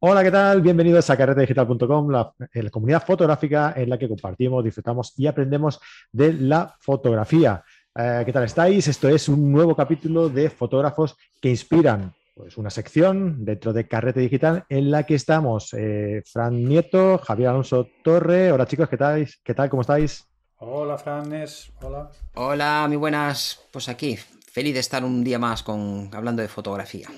Hola, ¿qué tal? Bienvenidos a carretedigital.com, la, eh, la, comunidad fotográfica en la que compartimos, disfrutamos y aprendemos de la fotografía. Eh, ¿Qué tal estáis? Esto es un nuevo capítulo de Fotógrafos que Inspiran. Pues una sección dentro de Carrete Digital en la que estamos eh, Fran Nieto, Javier Alonso Torre. Hola chicos, ¿qué tal? ¿Qué tal? ¿Cómo estáis? Hola Franes, hola. Hola, muy buenas. Pues aquí, feliz de estar un día más con hablando de fotografía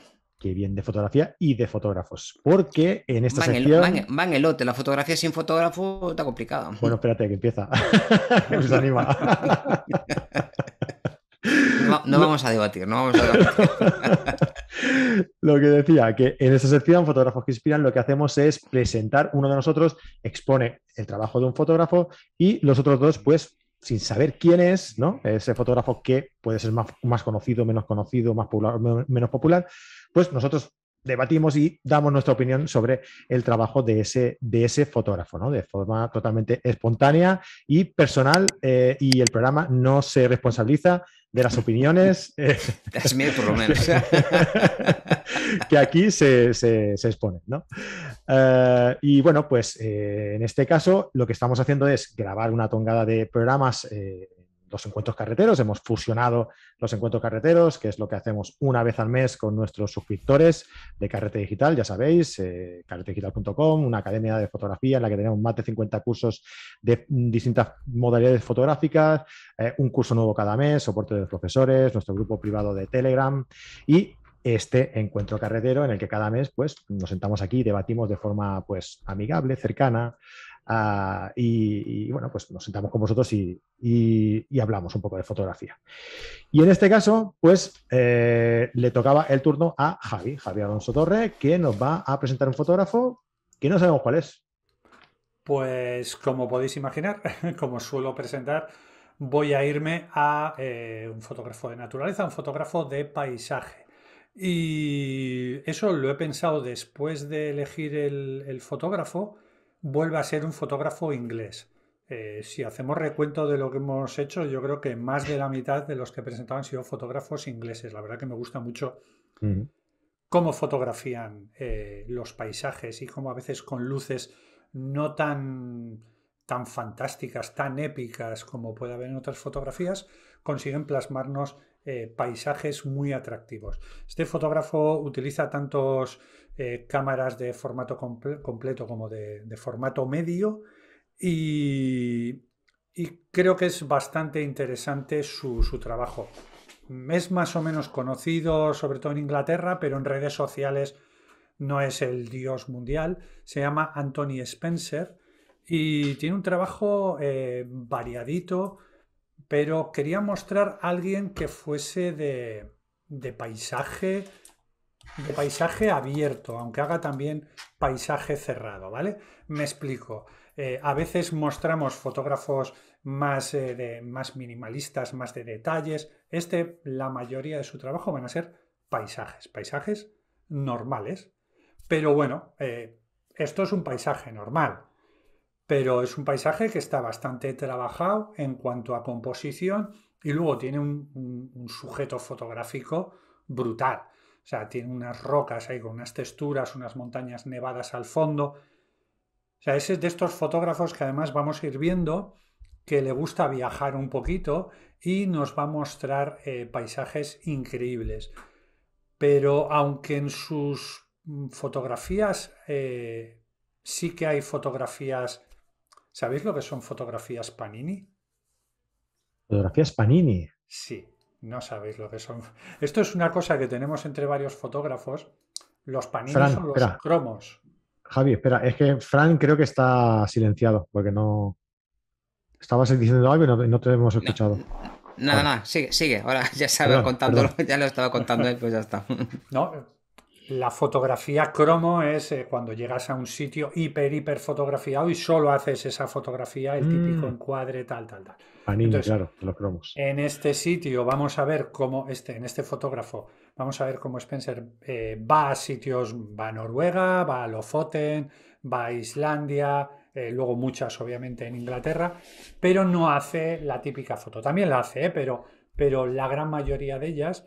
que bien de fotografía y de fotógrafos. Porque en esta sección. van, el lote, la fotografía sin fotógrafo está complicada. Bueno, espérate, que empieza. Nos pues anima. No, vamos a debatir, no vamos a debatir. lo que decía, que en esta sección, Fotógrafos que Inspiran, lo que hacemos es presentar, uno de nosotros expone el trabajo de un fotógrafo y los otros dos, pues, sin saber quién es, ¿no? Ese fotógrafo que puede ser más, más conocido, menos conocido, más popular, menos popular, pues nosotros debatimos y damos nuestra opinión sobre el trabajo de ese, fotógrafo, ¿no? de forma totalmente espontánea y personal, eh, y el programa no se responsabiliza de las opiniones es mío por lo menos. que aquí se, se, exponen. ¿no? Eh, y bueno, pues eh, en este caso lo que estamos haciendo es grabar una tongada de programas los encuentros carreteros, hemos fusionado los encuentros carreteros, que es lo que hacemos una vez al mes con nuestros suscriptores de Carrete Digital, ya sabéis, carrete eh, carretedigital.com, una academia de fotografía en la que tenemos más de 50 cursos de distintas modalidades fotográficas, eh, un curso nuevo cada mes, soporte de profesores, nuestro grupo privado de Telegram y este encuentro carretero en el que cada mes pues, nos sentamos aquí y debatimos de forma pues, amigable, cercana, Ah, y, bueno, pues nos sentamos con vosotros y, hablamos un poco de fotografía. Y en este caso, pues eh, le tocaba el turno a Javi, Javier Alonso Torre, que nos va a presentar un fotógrafo que no sabemos cuál es. Pues como podéis imaginar, como suelo presentar, voy a irme a eh, un fotógrafo de naturaleza, un fotógrafo de paisaje. Y eso lo he pensado después de elegir el fotógrafo vuelve a ser un fotógrafo inglés. Eh, si hacemos recuento de lo que hemos hecho, yo creo que más de la mitad de los que presentaban han sido fotógrafos ingleses. La verdad que me gusta mucho cómo fotografían eh, los paisajes y cómo a veces con luces no tan, tan fantásticas, tan épicas como puede haber en otras fotografías, consiguen plasmarnos eh, paisajes muy atractivos. Este fotógrafo utiliza tantos eh, cámaras de formato completo como de, formato medio y, creo que es bastante interesante su, trabajo. Es más o menos conocido, sobre todo en Inglaterra, pero en redes sociales no es el dios mundial. Se llama Anthony Spencer y tiene un trabajo eh, variadito, pero quería mostrar a alguien que fuese de paisaje, de paisaje abierto, aunque haga también paisaje cerrado, ¿vale? Me explico. Eh, a veces mostramos fotógrafos más, eh, de, más minimalistas, más de detalles. Este, la mayoría de su trabajo van a ser paisajes, paisajes normales. Pero bueno, eh, esto es un paisaje normal, pero es un paisaje que está bastante trabajado en cuanto a composición y luego tiene un sujeto fotográfico brutal. O sea, tiene unas rocas ahí con unas texturas, unas montañas nevadas al fondo. O sea, ese es de estos fotógrafos que además vamos a ir viendo que le gusta viajar un poquito y nos va a mostrar eh, paisajes increíbles. Pero aunque en sus mm, fotografías eh, sí que hay fotografías... ¿Sabéis lo que son fotografías Panini? Fotografías Panini. Sí. No sabéis lo que son. Esto es una cosa que tenemos entre varios fotógrafos. Los paninis son los cromos. Javi, espera, es que Frank creo que está silenciado porque no. Estabas diciendo algo y no, te hemos escuchado. Nada, nada, sigue, sigue. Ahora ya sabes contándolo, ya lo estaba contando él, pues ya está. No, la fotografía cromo es eh, cuando llegas a un sitio hiper, hiper fotografiado y solo haces esa fotografía, el típico mm. encuadre, tal, tal, tal claro, En este sitio vamos a ver cómo, este, en este fotógrafo, vamos a ver cómo Spencer eh, va a sitios, va a Noruega, va a Lofoten, va a Islandia, eh, luego muchas obviamente en Inglaterra, pero no hace la típica foto. También la hace, eh, pero, pero la gran mayoría de ellas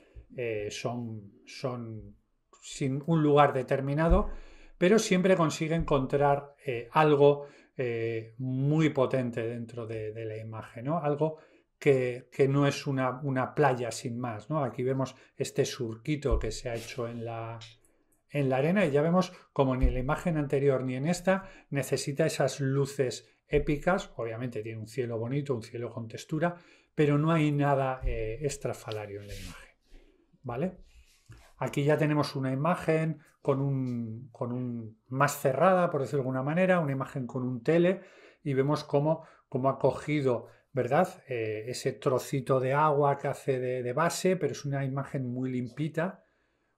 son, son sin un lugar determinado, pero siempre consigue encontrar algo eh, muy potente dentro de, la imagen, ¿no? Algo que, no es una, playa sin más, ¿no? Aquí vemos este surquito que se ha hecho en la, arena y ya vemos como ni en la imagen anterior ni en esta necesita esas luces épicas, obviamente tiene un cielo bonito, un cielo con textura, pero no hay nada eh, estrafalario en la imagen, ¿vale? Aquí ya tenemos una imagen con un, con un más cerrada, por decirlo de alguna manera, una imagen con un tele y vemos cómo, cómo ha cogido ¿verdad? Eh, ese trocito de agua que hace de, base, pero es una imagen muy limpita,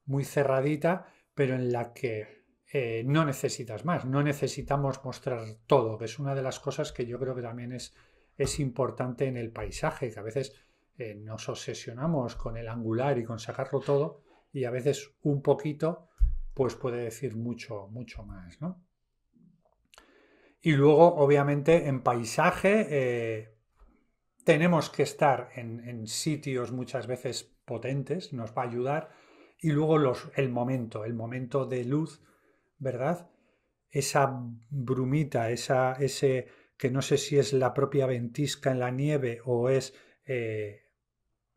muy cerradita, pero en la que eh, no necesitas más, no necesitamos mostrar todo, que es una de las cosas que yo creo que también es, es importante en el paisaje, que a veces eh, nos obsesionamos con el angular y con sacarlo todo, y a veces un poquito, pues puede decir mucho, mucho más, ¿no? Y luego, obviamente, en paisaje eh, tenemos que estar en, sitios muchas veces potentes, nos va a ayudar. Y luego los, el momento, el momento de luz, ¿verdad? Esa brumita, esa, ese que no sé si es la propia ventisca en la nieve o es eh,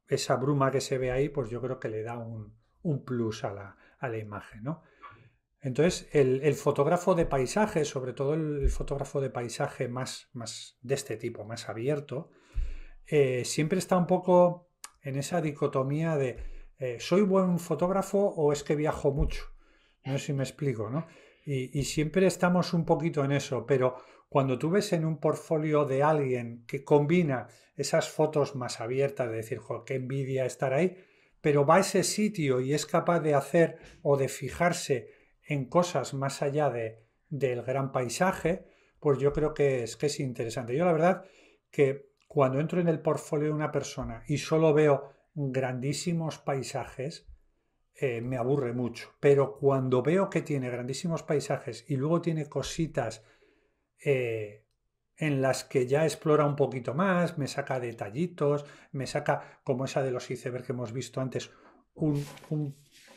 esa bruma que se ve ahí, pues yo creo que le da un, un plus a la, a la imagen, ¿no? Entonces, el, el, fotógrafo de paisaje, sobre todo el, fotógrafo de paisaje más, más, de este tipo, más abierto, eh, siempre está un poco en esa dicotomía de eh, soy buen fotógrafo o es que viajo mucho. No sé si me explico, ¿no? Y, siempre estamos un poquito en eso, pero cuando tú ves en un portfolio de alguien que combina esas fotos más abiertas, de decir, qué envidia estar ahí, pero va a ese sitio y es capaz de hacer o de fijarse en cosas más allá de, del gran paisaje, pues yo creo que es, que es interesante. Yo la verdad que cuando entro en el portfolio de una persona y solo veo grandísimos paisajes, eh, me aburre mucho. Pero cuando veo que tiene grandísimos paisajes y luego tiene cositas eh, en las que ya explora un poquito más, me saca detallitos, me saca, como esa de los icebergs que hemos visto antes, un,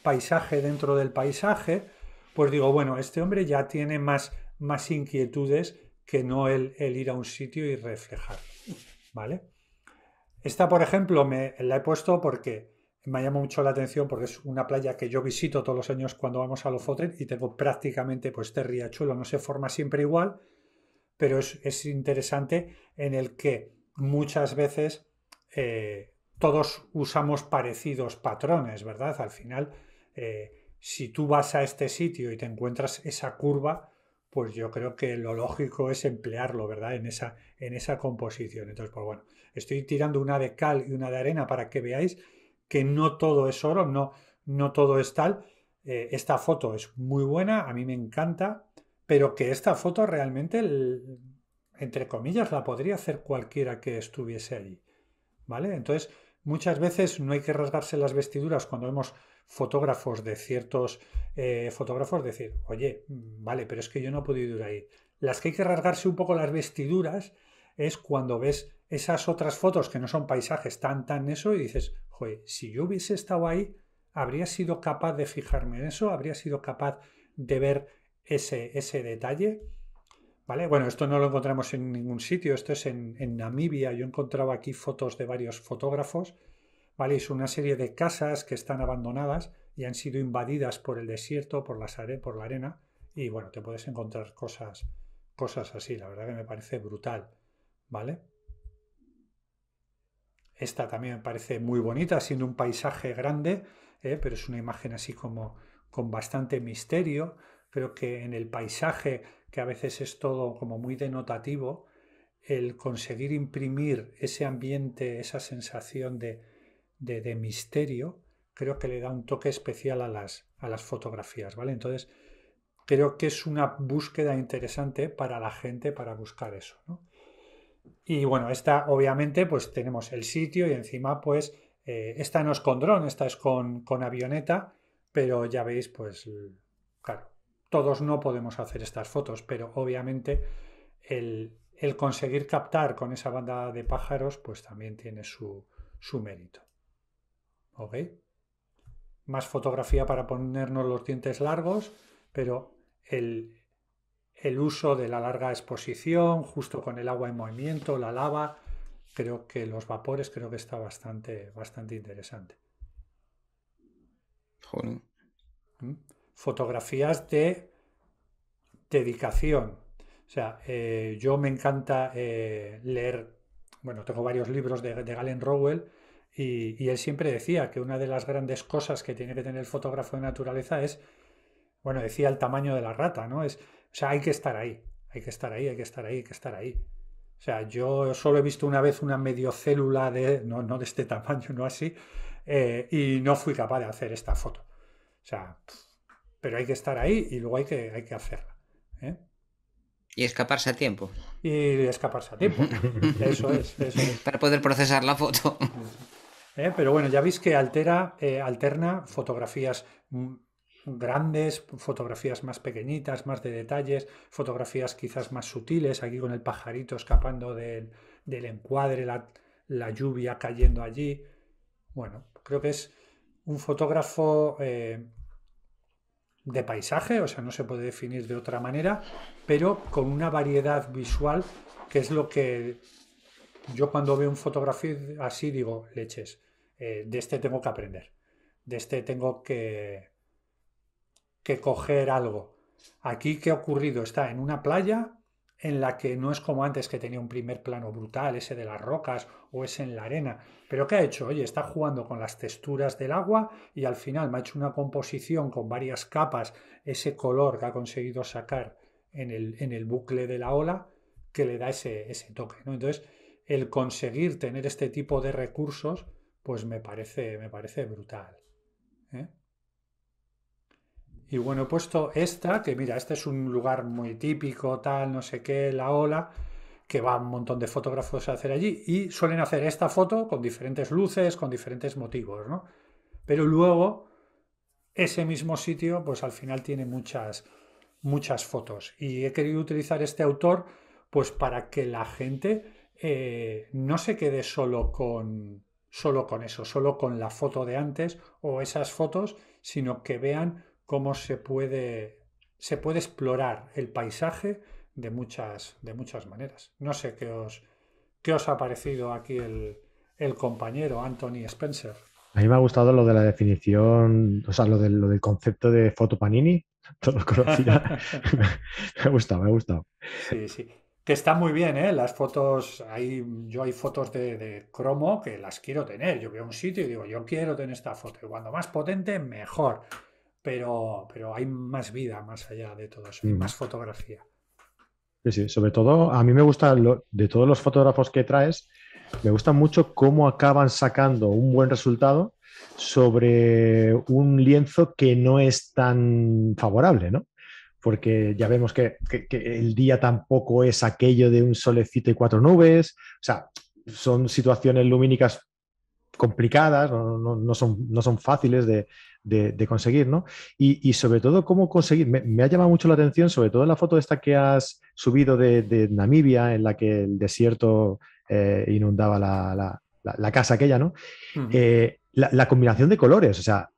paisaje dentro del paisaje, pues digo, bueno, este hombre ya tiene más, más inquietudes que no el, el ir a un sitio y reflejar. ¿Vale? Esta, por ejemplo, me la he puesto porque me llama mucho la atención porque es una playa que yo visito todos los años cuando vamos a Lofoten y tengo prácticamente pues este riachuelo no se forma siempre igual pero es, interesante en el que muchas veces eh, todos usamos parecidos patrones, ¿verdad? Al final, eh, si tú vas a este sitio y te encuentras esa curva, pues yo creo que lo lógico es emplearlo, ¿verdad? En esa, en esa composición. Entonces, pues bueno, estoy tirando una de cal y una de arena para que veáis que no todo es oro, no, no todo es tal. Eh, esta foto es muy buena, a mí me encanta, pero que esta foto realmente, entre comillas, la podría hacer cualquiera que estuviese allí. ¿Vale? Entonces, muchas veces no hay que rasgarse las vestiduras cuando vemos fotógrafos de ciertos eh, fotógrafos decir, oye, mm, vale, pero es que yo no he podido ir ahí. Las que hay que rasgarse un poco las vestiduras es cuando ves esas otras fotos que no son paisajes tan, tan eso y dices, joder, si yo hubiese estado ahí, habría sido capaz de fijarme en eso, habría sido capaz de ver ese, ese detalle. ¿Vale? Bueno, esto no lo encontramos en ningún sitio, esto es en, Namibia, yo encontraba aquí fotos de varios fotógrafos, ¿vale? Es una serie de casas que están abandonadas y han sido invadidas por el desierto, por, por la arena, y bueno, te puedes encontrar cosas, cosas así, la verdad que me parece brutal, ¿vale? Esta también me parece muy bonita, siendo un paisaje grande, ¿eh? pero es una imagen así como con bastante misterio, Creo que en el paisaje, que a veces es todo como muy denotativo, el conseguir imprimir ese ambiente, esa sensación de, misterio, creo que le da un toque especial a las, a las fotografías, ¿vale? Entonces, creo que es una búsqueda interesante para la gente para buscar eso, ¿no? Y bueno, esta obviamente pues tenemos el sitio y encima pues eh, esta no es con dron, esta es con, con avioneta, pero ya veis pues claro, todos no podemos hacer estas fotos, pero obviamente el, conseguir captar con esa banda de pájaros, pues también tiene su, mérito. ¿Ok? Más fotografía para ponernos los dientes largos, pero el, uso de la larga exposición, justo con el agua en movimiento, la lava, creo que los vapores, creo que está bastante, bastante interesante. Joder fotografías de dedicación. O sea, eh, yo me encanta eh, leer, bueno, tengo varios libros de, de Galen Rowell y, él siempre decía que una de las grandes cosas que tiene que tener el fotógrafo de naturaleza es, bueno, decía el tamaño de la rata, ¿no? Es, o sea, hay que estar ahí, hay que estar ahí, hay que estar ahí, hay que estar ahí. O sea, yo solo he visto una vez una mediocélula de, no, no de este tamaño, no así, eh, y no fui capaz de hacer esta foto. O sea, pero hay que estar ahí y luego hay que, hay que hacerla. ¿eh? Y escaparse a tiempo. Y escaparse a tiempo. Eso es, Para poder procesar la foto. ¿Eh? Pero bueno, ya veis que altera, eh, alterna fotografías grandes, fotografías más pequeñitas, más de detalles, fotografías quizás más sutiles, aquí con el pajarito escapando del, encuadre, la, lluvia cayendo allí. Bueno, creo que es un fotógrafo de paisaje, o sea, no se puede definir de otra manera, pero con una variedad visual que es lo que yo cuando veo un fotografía así digo, leches, eh, de este tengo que aprender, de este tengo que, que coger algo. Aquí, ¿qué ha ocurrido? Está en una playa, en la que no es como antes que tenía un primer plano brutal, ese de las rocas o ese en la arena. Pero ¿qué ha hecho? Oye, está jugando con las texturas del agua y al final me ha hecho una composición con varias capas, ese color que ha conseguido sacar en el, bucle de la ola que le da ese, toque. ¿no? Entonces, el conseguir tener este tipo de recursos, pues me parece, me parece brutal. Y bueno, he puesto esta, que mira, este es un lugar muy típico, tal, no sé qué, la ola, que va un montón de fotógrafos a hacer allí y suelen hacer esta foto con diferentes luces, con diferentes motivos, ¿no? Pero luego, ese mismo sitio, pues al final tiene muchas, muchas fotos. Y he querido utilizar este autor, pues para que la gente eh, no se quede solo con, solo con eso, solo con la foto de antes o esas fotos, sino que vean cómo se puede, se puede explorar el paisaje de muchas, de muchas maneras. No sé qué os, qué os ha parecido aquí el, el compañero Anthony Spencer. A mí me ha gustado lo de la definición, o sea, lo, del concepto de foto panini, todo lo me ha gustado, me ha gustado. Sí, sí. Que está muy bien, ¿eh? Las fotos, hay, yo hay fotos de, de, cromo que las quiero tener. Yo veo un sitio y digo, yo quiero tener esta foto. Y cuando más potente, mejor pero, pero hay más vida más allá de todo eso, y mm. más fotografía. Sí, sí, sobre todo a mí me gusta, lo, de todos los fotógrafos que traes, me gusta mucho cómo acaban sacando un buen resultado sobre un lienzo que no es tan favorable, ¿no? Porque ya vemos que, que el día tampoco es aquello de un solecito y cuatro nubes, o sea, son situaciones lumínicas complicadas, no, son, no son fáciles de, conseguir, ¿no? Y, sobre todo, cómo conseguir, me, ha llamado mucho la atención, sobre todo en la foto esta que has subido de, Namibia, en la que el desierto eh, inundaba la, casa aquella, ¿no? Eh, la, combinación de colores, o sea...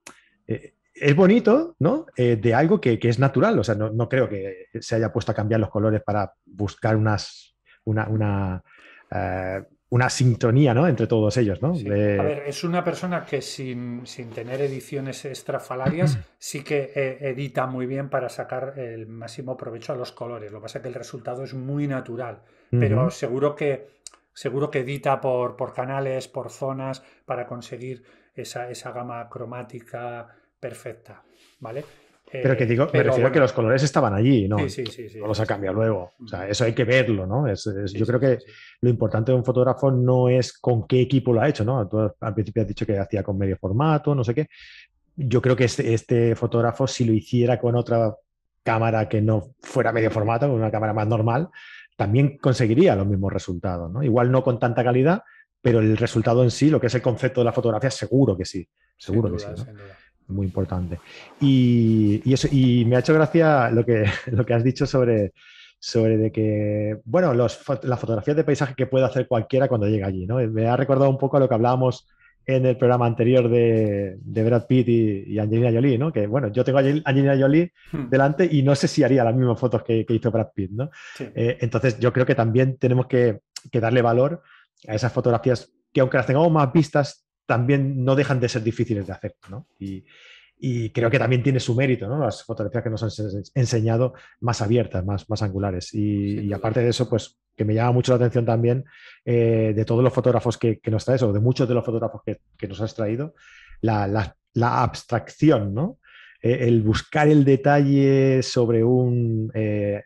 Eh, es bonito, ¿no? de algo que, es natural. O sea, no, creo que se haya puesto a cambiar los colores para buscar unas, una, una una sintonía ¿no? entre todos ellos. ¿no? es una persona que sin, sin tener ediciones estrafalarias sí que eh, edita muy bien para sacar el máximo provecho a los colores. Lo que pasa es que el resultado es muy natural, pero seguro que, seguro que edita por, por canales, por zonas, para conseguir esa, esa gama cromática perfecta. ¿Vale? Pero que eh, digo, me refiero a que los colores estaban allí, ¿no? los ha cambiado luego. O sea, eso hay que verlo, ¿no? yo creo que lo importante de un fotógrafo no es con qué equipo lo ha hecho, ¿no? al principio has dicho que hacía con medio formato, no sé qué. Yo creo que este, este, fotógrafo, si lo hiciera con otra cámara que no fuera medio formato, con una cámara más normal, también conseguiría los mismos resultados, ¿no? Igual no con tanta calidad, pero el resultado en sí, lo que es el concepto de la fotografía, seguro que sí. Seguro que sí muy importante. Y, eso, y me ha hecho gracia lo que, lo que has dicho sobre, sobre de que, bueno, los, las fotografías de paisaje que puede hacer cualquiera cuando llega allí, ¿no? Me ha recordado un poco a lo que hablábamos en el programa anterior de, Brad Pitt y, Angelina Jolie, ¿no? Que bueno, yo tengo a Angelina Jolie hmm. delante y no sé si haría las mismas fotos que, hizo Brad Pitt, ¿no? Eh, entonces yo creo que también tenemos que, que darle valor a esas fotografías que aunque las tengamos más vistas, también no dejan de ser difíciles de hacer, Y, creo que también tiene su mérito, ¿no? Las fotografías que nos han enseñado más abiertas, más, más angulares. Y, aparte de eso, pues que me llama mucho la atención también eh, de todos los fotógrafos que, nos traes, o de muchos de los fotógrafos que, nos has traído, la, abstracción, ¿no? Eh, el buscar el detalle sobre un, eh,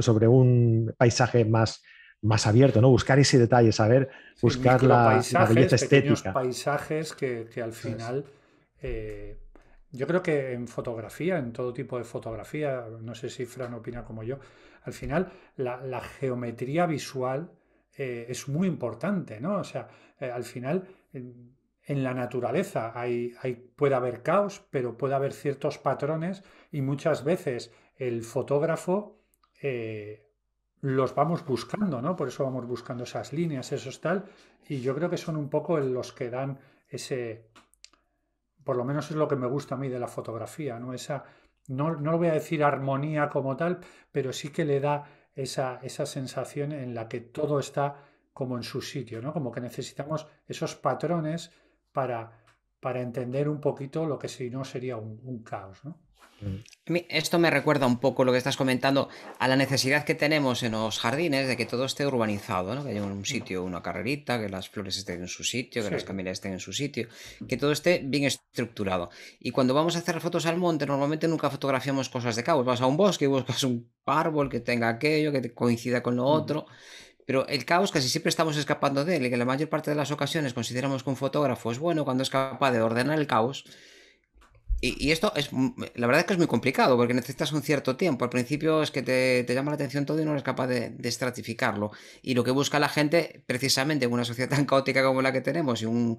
sobre un paisaje más más abierto, ¿no? Buscar ese detalle, saber buscar la, belleza estética. paisajes que, al final... Eh, yo creo que en fotografía, en todo tipo de fotografía, no sé si Fran opina como yo, al final la, geometría visual eh, es muy importante, ¿no? O sea, eh, al final en, la naturaleza hay, puede haber caos, pero puede haber ciertos patrones y muchas veces el fotógrafo eh, los vamos buscando, ¿no? Por eso vamos buscando esas líneas, es tal, y yo creo que son un poco los que dan ese, por lo menos es lo que me gusta a mí de la fotografía, ¿no? Esa, no, no lo voy a decir armonía como tal, pero sí que le da esa, esa sensación en la que todo está como en su sitio, ¿no? Como que necesitamos esos patrones para, para entender un poquito lo que si no sería un, un caos, ¿no? Esto me recuerda un poco lo que estás comentando a la necesidad que tenemos en los jardines de que todo esté urbanizado, que haya un sitio, una carrerita, que las flores estén en su sitio, que las camillas estén en su sitio, que todo esté bien estructurado. Y cuando vamos a hacer fotos al monte, normalmente nunca fotografiamos cosas de caos Vas a un bosque y buscas un árbol que tenga aquello, que coincida con lo otro. Pero el caos casi siempre estamos escapando de él y que la mayor parte de las ocasiones consideramos que un fotógrafo es bueno cuando es capaz de ordenar el caos y, esto es, mm, la verdad es que es muy complicado porque necesitas un cierto tiempo. Al principio es que te, llama la atención todo y no eres capaz de, estratificarlo. Y lo que busca la gente, precisamente en una sociedad tan caótica como la que tenemos y, un,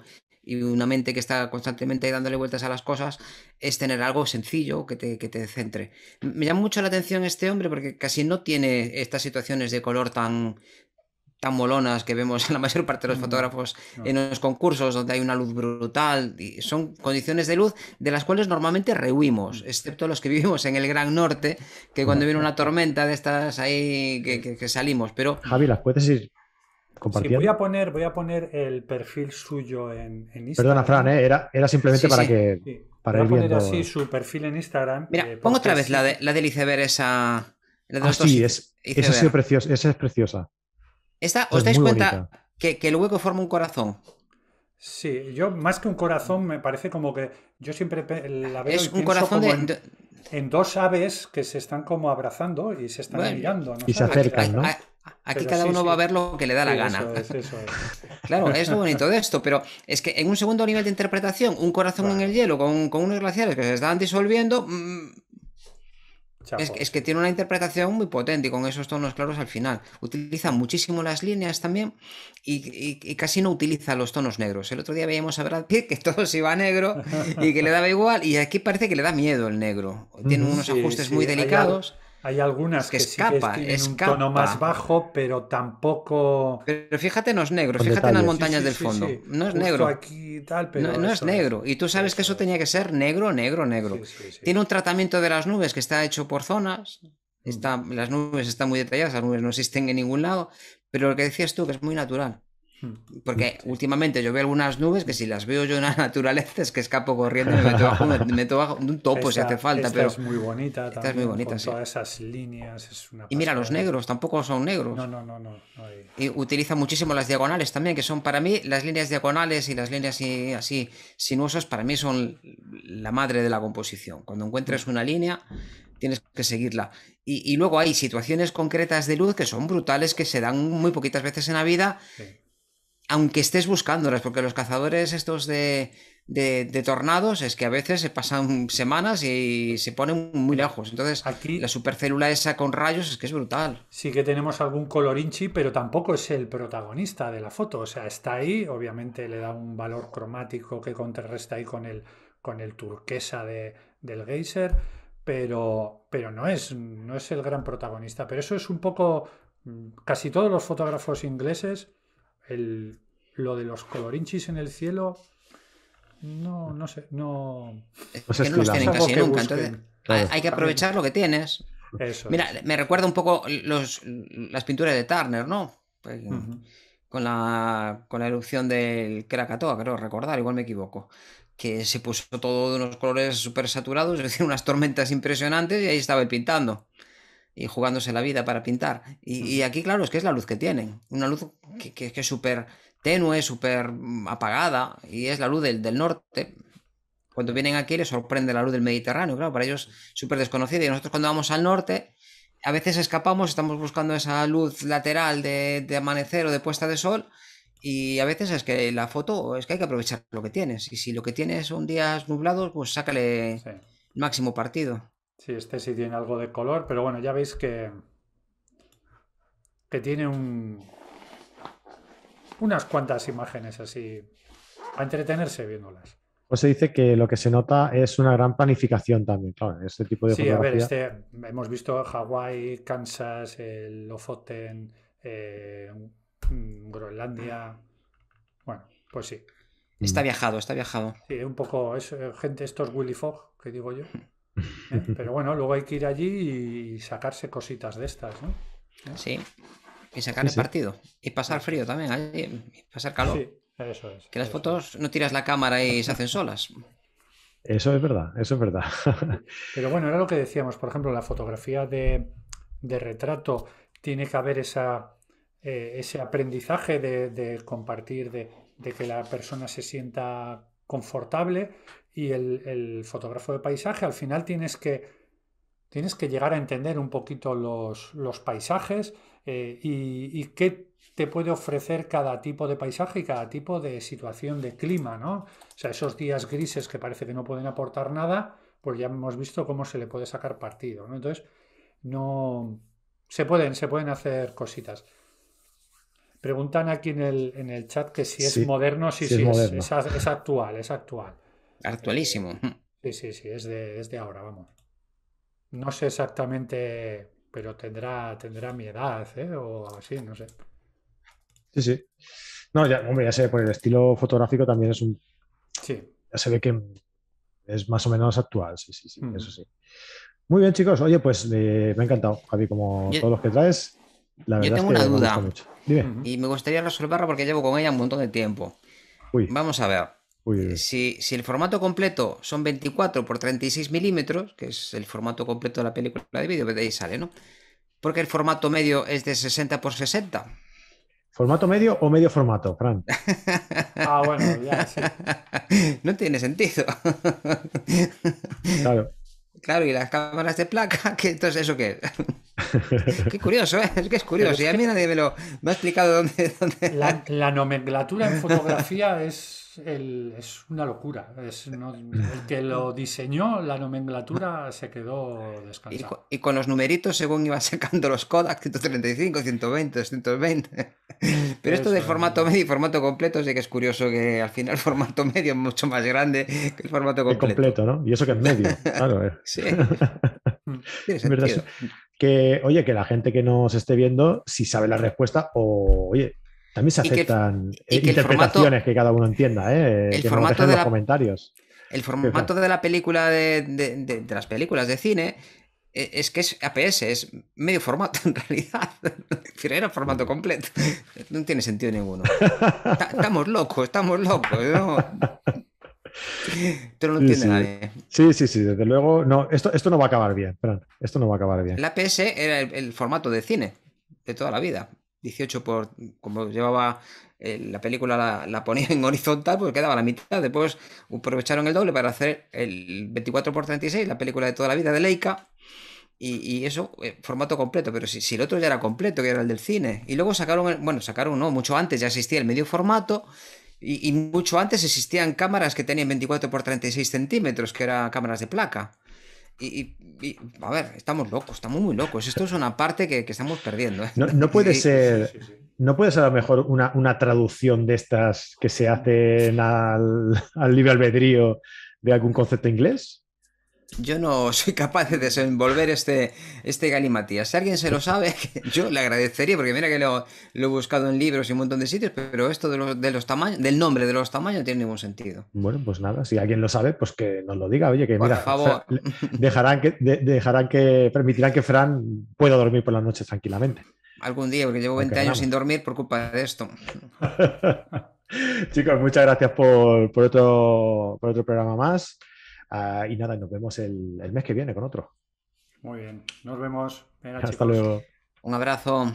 una mente que está constantemente dándole vueltas a las cosas, es tener algo sencillo que te, que te centre. Me llama mucho la atención este hombre porque casi no tiene estas situaciones de color tan, tan molonas que vemos en la mayor parte de los mm, fotógrafos en los concursos, donde hay una luz brutal. son condiciones de luz de las cuales normalmente rehuimos, mm. excepto los que vivimos en el Gran Norte, que cuando viene una tormenta de estas ahí que, salimos. Pero... Javi, ¿las puedes ir compartiendo? Sí, voy, a poner, voy a poner el perfil suyo en, Instagram. Perdona, Fran, ¿eh? era, era simplemente para que... Para voy poner viendo... así su perfil en Instagram. Mira, eh, pongo otra vez la, la del iceberg esa... de ah, sí, esa, ha sido preciosa, esa es preciosa. ¿Os dais cuenta que, el hueco forma un corazón? Sí, yo más que un corazón me parece como que yo siempre la veo un corazón en, dos aves que se están como abrazando y se están mirando. Y se acercan, ¿no? Aquí cada uno va a ver lo que le da la gana. claro, es lo bonito de esto, pero es que en un segundo nivel de interpretación, un corazón en el hielo con, con, unos glaciares que se estaban disolviendo, mm, es que, tiene una interpretación muy potente con esos tonos claros al final. Utiliza muchísimo las líneas también y, casi no utiliza los tonos negros. El otro día veíamos a Brad Pitt que todo se iba negro y que le daba igual y aquí parece que le da miedo el negro. Tiene unos ajustes muy delicados. Hay algunas que, escapan escapa, sí un tono más bajo, pero tampoco. Pero fíjate, no es negro, fíjate en las montañas del fondo. no es negro. no, es negro. Y tú sabes que eso tenía que ser negro, negro, negro. Tiene un tratamiento de las nubes que está hecho por zonas. Mm. Las nubes están muy detalladas, las nubes no existen en ningún lado. Pero lo que decías tú, que es muy natural. Mm. Porque últimamente yo veo algunas nubes que si las veo yo en la naturaleza es que escapo corriendo y me meto bajo, un topo si hace falta. Esta pero es muy bonita es muy bonita, todas esas líneas. y mira, los negros tampoco son negros. No, no, no. no, Y utiliza muchísimo las diagonales también, que son para mí las líneas diagonales y las líneas así, así sinuosas, para mí son la madre de la composición. Cuando encuentres mm. una línea, tienes que seguirla. Y, y, luego hay situaciones concretas de luz que son brutales, que se dan muy poquitas veces en la vida sí aunque estés buscándolas, porque los cazadores estos de, tornados es que a veces se pasan semanas y se ponen muy lejos. Entonces, aquí la supercélula esa con rayos es que es brutal. Sí que tenemos algún colorinchi, pero tampoco es el protagonista de la foto. O sea, está ahí, obviamente le da un valor cromático que contrarresta ahí con el, con el turquesa de, del geyser, pero, pero no, es, no es el gran protagonista. Pero eso es un poco... Mm, casi todos los fotógrafos ingleses lo de los colorinchis en el cielo, no, no sé, no... hay que aprovechar lo que tienes. Mira, me recuerda un poco las pinturas de Turner, ¿no? Pues, con, la, erupción del Krakatoa, creo recordar, igual me equivoco que se puso todo de unos colores súper saturados, es decir, unas tormentas impresionantes y ahí estaba él pintando y jugándose la vida para pintar. Y, aquí, claro, es que es la luz que tienen. Una luz que, que, es súper tenue, súper mm, apagada, y es la luz del, norte. Cuando vienen aquí les sorprende la luz del Mediterráneo, claro, para ellos súper desconocida. Y nosotros cuando vamos al norte, a veces escapamos, estamos buscando esa luz lateral de, amanecer o de puesta de sol, y a veces es que la foto es que hay que aprovechar lo que tienes. Y si lo que tienes son días nublados, pues sácale el máximo partido. Sí, este sí tiene algo de color, pero bueno, ya veis que, que tiene un, unas cuantas imágenes así a entretenerse viéndolas. Pues se dice que lo que se nota es una gran planificación también, claro, este tipo de Sí, a ver, este, hemos visto Hawái, Kansas, el Lofoten, eh, Groenlandia. Bueno, pues sí. Está viajado, está viajado. Sí, un poco, es eh, gente, es Willy Fogg, que digo yo. Pero bueno, luego hay que ir allí y sacarse cositas de estas, ¿no? ¿Eh? Sí. Y sacar el partido. Y pasar frío también, pasar calor. Sí, eso es. Que las fotos no tiras la cámara y se hacen solas. Eso es verdad, eso es verdad. Pero bueno, era lo que decíamos, por ejemplo, la fotografía de, retrato tiene que haber eh, ese aprendizaje de, compartir, de, que la persona se sienta confortable, y el, fotógrafo de paisaje, al final tienes que, tienes que llegar a entender un poquito los, paisajes eh, y, qué te puede ofrecer cada tipo de paisaje y cada tipo de situación de clima, ¿no? O sea, esos días grises que parece que no pueden aportar nada, pues ya hemos visto cómo se le puede sacar partido, Entonces, no... Se pueden, se pueden hacer cositas. Preguntan aquí en el, en el chat que si es moderno, si sí, es actual, es actual. Actualísimo. Sí, sí, sí, es de, ahora, vamos. No sé exactamente, pero tendrá, tendrá mi edad, ¿eh? O así, no sé. Sí, sí. No, ya, hombre, ya sé, por el estilo fotográfico también es un. Sí. Ya se ve que es más o menos actual, sí, sí, sí, mm. eso sí. Muy bien, chicos. Oye, pues eh, me ha encantado, Javi, como todos los que traes. La verdad yo tengo es que una duda. Y me gustaría resolverla porque llevo con ella un montón de tiempo. Uy. Vamos a ver. Eh, si, el formato completo son 24 por 36 milímetros, que es el formato completo de la película de vídeo, pues de ahí sale, ¿no? Porque el formato medio es de 60 por 60. ¿Formato medio o medio formato, ah, bueno, ya, sí. No tiene sentido. claro. Claro, y las cámaras de placa, que entonces eso qué es. Qué curioso, es que es curioso. ¿eh? y a mí nadie me lo ha explicado dónde. La, nomenclatura en fotografía es, una locura. el que lo diseñó, la nomenclatura se quedó descansada. Y con, los numeritos, según iba sacando los Kodak, 135, 120, 220. Pero esto del formato medio y formato completo, sí que es curioso que al final el formato medio es mucho más grande que el formato completo. ¿no? Y eso que es medio, claro. Eh. Sí. es verdad, que, oye, que la gente que nos esté viendo, si sabe la respuesta, o, oye, también se aceptan eh, interpretaciones que, cada uno entienda, eh, El formato de los comentarios. El formato de la película, de, las películas de cine, e, es que es APS, es medio formato en realidad. era formato completo. No tiene sentido ninguno. Estamos locos, estamos locos. ¿no? no lo entiende nadie. Sí, sí, sí, desde luego. No, esto, esto no va a acabar bien, perdón, esto no va a acabar bien. La PS era el, formato de cine de toda la vida. 18 por, como llevaba eh, la película, la, ponía en horizontal, pues quedaba la mitad. Después aprovecharon el doble para hacer el 24 por 36, la película de toda la vida de Leica. Y, eso, eh, formato completo, pero si, si, el otro ya era completo, que era el del cine. Y luego sacaron, bueno, sacaron, no, mucho antes ya existía el medio formato, y, mucho antes existían cámaras que tenían 24 por 36 centímetros, que eran cámaras de placa. Y, a ver, estamos locos, estamos muy locos. Esto es una parte que, estamos perdiendo. ¿eh? No, puede ser. No puede ser a lo mejor una, traducción de estas que se hacen al libre albedrío de algún concepto inglés yo no soy capaz de desenvolver este, este galimatías. Si alguien se lo sabe, yo le agradecería, porque mira que lo, he buscado en libros y un montón de sitios, pero esto de los, tamaños, del nombre de los tamaños no tiene ningún sentido. Bueno, pues nada, si alguien lo sabe, pues que nos lo diga. Oye, que por mira, favor. dejarán que, dejarán que, permitirán que Fran pueda dormir por las noches tranquilamente. Algún día, porque llevo 20 años sin dormir por culpa de esto. Chicos, muchas gracias por, por otro programa más. Ah, y nada, nos vemos el, mes que viene con otro. Muy bien, nos vemos. Hasta luego. Un abrazo.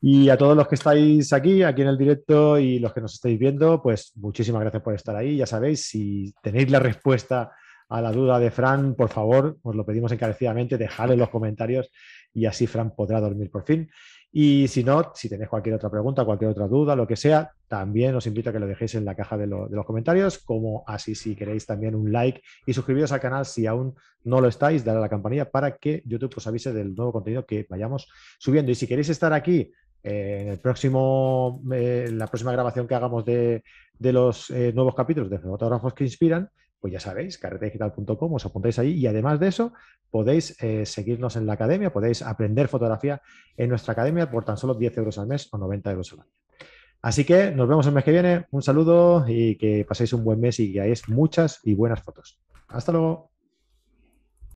Y a todos los que estáis aquí, aquí en el directo y los que nos estáis viendo, pues muchísimas gracias por estar ahí. Ya sabéis, si tenéis la respuesta a la duda de Fran, por favor, os lo pedimos encarecidamente, dejad en los comentarios y así Fran podrá dormir por fin. Y si no, si tenéis cualquier otra pregunta, cualquier otra duda, lo que sea, también os invito a que lo dejéis en la caja de, los comentarios, como así si queréis también un like y suscribiros al canal si aún no lo estáis, darle a la campanilla para que YouTube os avise del nuevo contenido que vayamos subiendo. Y si queréis estar aquí eh, en el próximo, eh, la próxima grabación que hagamos de, los eh, nuevos capítulos de fotógrafos que inspiran, pues ya sabéis, carretedigital.com, os apuntáis ahí y además de eso podéis eh, seguirnos en la academia, podéis aprender fotografía en nuestra academia por tan solo 10 euros al mes o 90 euros al año. Así que nos vemos el mes que viene, un saludo y que paséis un buen mes y que hagáis muchas y buenas fotos. Hasta luego.